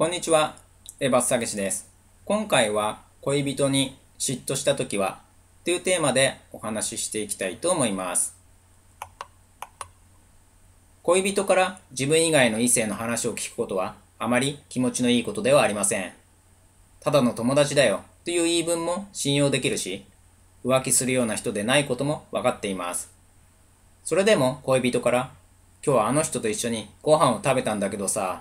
こんにちは、エバスサゲシです。今回は恋人に嫉妬した時はというテーマでお話ししていきたいと思います。恋人から自分以外の異性の話を聞くことはあまり気持ちのいいことではありません。ただの友達だよという言い分も信用できるし、浮気するような人でないことも分かっています。それでも恋人から、今日はあの人と一緒にご飯を食べたんだけどさ、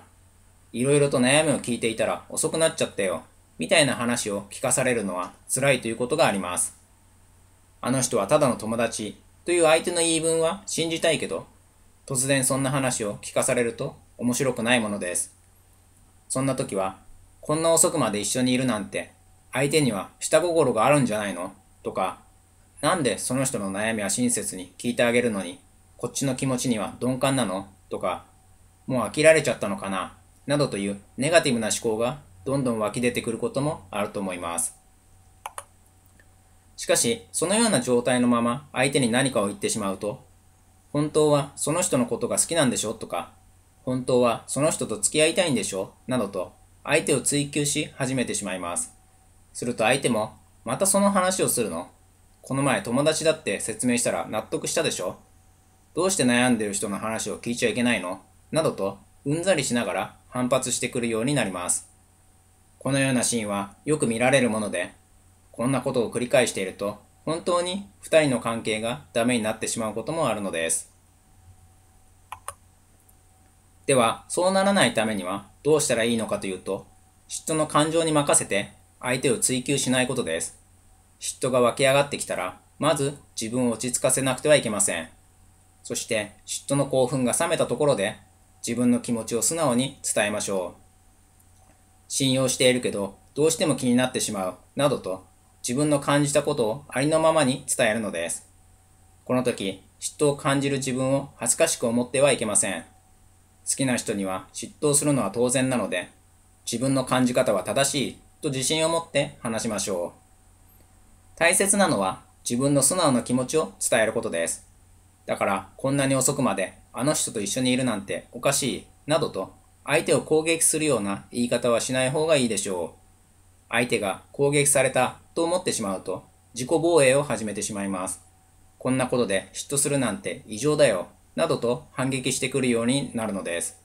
いろいろと悩みを聞いていたら遅くなっちゃったよ、みたいな話を聞かされるのは辛いということがあります。あの人はただの友達という相手の言い分は信じたいけど、突然そんな話を聞かされると面白くないものです。そんな時は、こんな遅くまで一緒にいるなんて、相手には下心があるんじゃないのとか、なんでその人の悩みは親切に聞いてあげるのに、こっちの気持ちには鈍感なのとか、もう飽きられちゃったのかななどというネガティブな思考がどんどん湧き出てくることもあると思います。しかし、そのような状態のまま相手に何かを言ってしまうと、本当はその人のことが好きなんでしょとか、本当はその人と付き合いたいんでしょなどと相手を追求し始めてしまいます。すると相手も、またその話をするのこの前友達だって説明したら納得したでしょどうして悩んでる人の話を聞いちゃいけないのなどとうんざりしながら反発してくるようになります。このようなシーンはよく見られるもので、こんなことを繰り返していると、本当に2人の関係がダメになってしまうこともあるのです。では、そうならないためにはどうしたらいいのかというと、嫉妬の感情に任せて相手を追求しないことです。嫉妬が湧き上がってきたら、まず自分を落ち着かせなくてはいけません。そして、嫉妬の興奮が冷めたところで自分の気持ちを素直に伝えましょう。信用しているけど、どうしても気になってしまう、などと、自分の感じたことをありのままに伝えるのです。この時、嫉妬を感じる自分を恥ずかしく思ってはいけません。好きな人には嫉妬するのは当然なので、自分の感じ方は正しいと自信を持って話しましょう。大切なのは自分の素直な気持ちを伝えることです。だからこんなに遅くまであの人と一緒にいるなんておかしい、などと、相手を攻撃するような言い方はしない方がいいでしょう。相手が攻撃されたと思ってしまうと、自己防衛を始めてしまいます。こんなことで嫉妬するなんて異常だよ、などと反撃してくるようになるのです。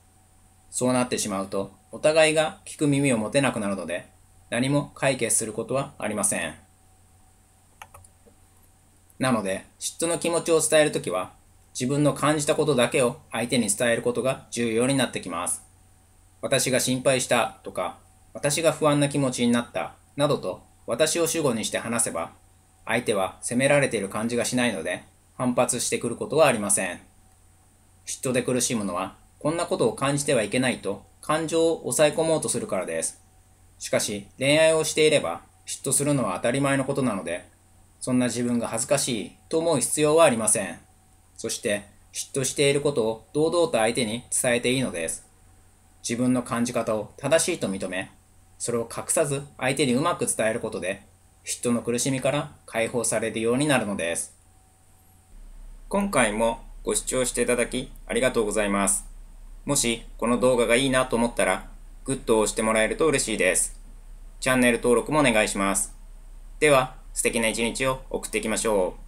そうなってしまうと、お互いが聞く耳を持てなくなるので、何も解決することはありません。なので、嫉妬の気持ちを伝えるときは、自分の感じたことだけを相手に伝えることが重要になってきます。私が心配したとか、私が不安な気持ちになったなどと私を主語にして話せば、相手は責められている感じがしないので、反発してくることはありません。嫉妬で苦しむのは、こんなことを感じてはいけないと感情を抑え込もうとするからです。しかし、恋愛をしていれば、嫉妬するのは当たり前のことなので、そんな自分が恥ずかしいと思う必要はありません。そして嫉妬していることを堂々と相手に伝えていいのです。自分の感じ方を正しいと認め、それを隠さず相手にうまく伝えることで、嫉妬の苦しみから解放されるようになるのです。今回もご視聴していただきありがとうございます。もしこの動画がいいなと思ったら、グッドを押してもらえると嬉しいです。チャンネル登録もお願いします。では、素敵な一日を送っていきましょう。